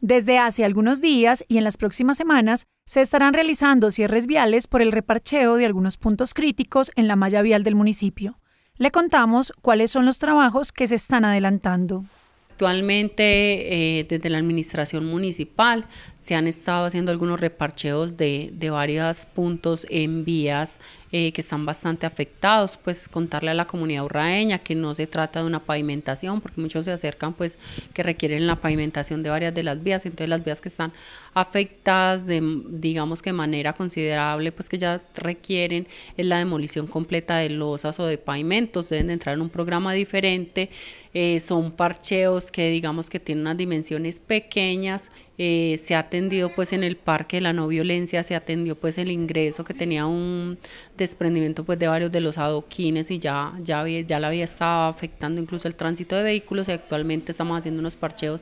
Desde hace algunos días y en las próximas semanas se estarán realizando cierres viales por el reparcheo de algunos puntos críticos en la malla vial del municipio. Le contamos cuáles son los trabajos que se están adelantando. Actualmente, eh, desde la administración municipal, se han estado haciendo algunos reparcheos de, de varios puntos en vías eh, que están bastante afectados, pues contarle a la comunidad urraeña que no se trata de una pavimentación, porque muchos se acercan pues que requieren la pavimentación de varias de las vías, entonces las vías que están afectadas de, digamos que manera considerable, pues que ya requieren es la demolición completa de losas o de pavimentos, deben de entrar en un programa diferente, eh, son parcheos que digamos que tienen unas dimensiones pequeñas eh, se ha atendido pues en el parque de la no violencia, se atendió pues el ingreso que tenía un desprendimiento pues de varios de los adoquines y ya, ya, ya la vía estaba afectando incluso el tránsito de vehículos y actualmente estamos haciendo unos parcheos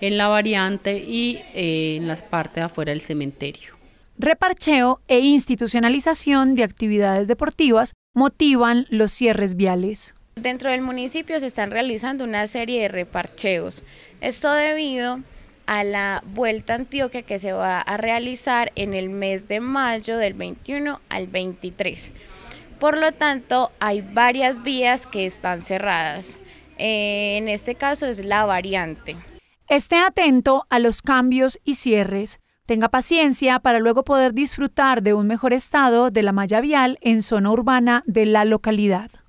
en la variante y eh, en la parte de afuera del cementerio. Reparcheo e institucionalización de actividades deportivas motivan los cierres viales. Dentro del municipio se están realizando una serie de reparcheos. Esto debido a la Vuelta Antioquia que se va a realizar en el mes de mayo del 21 al 23. Por lo tanto, hay varias vías que están cerradas. Eh, en este caso es la variante. Esté atento a los cambios y cierres. Tenga paciencia para luego poder disfrutar de un mejor estado de la malla vial en zona urbana de la localidad.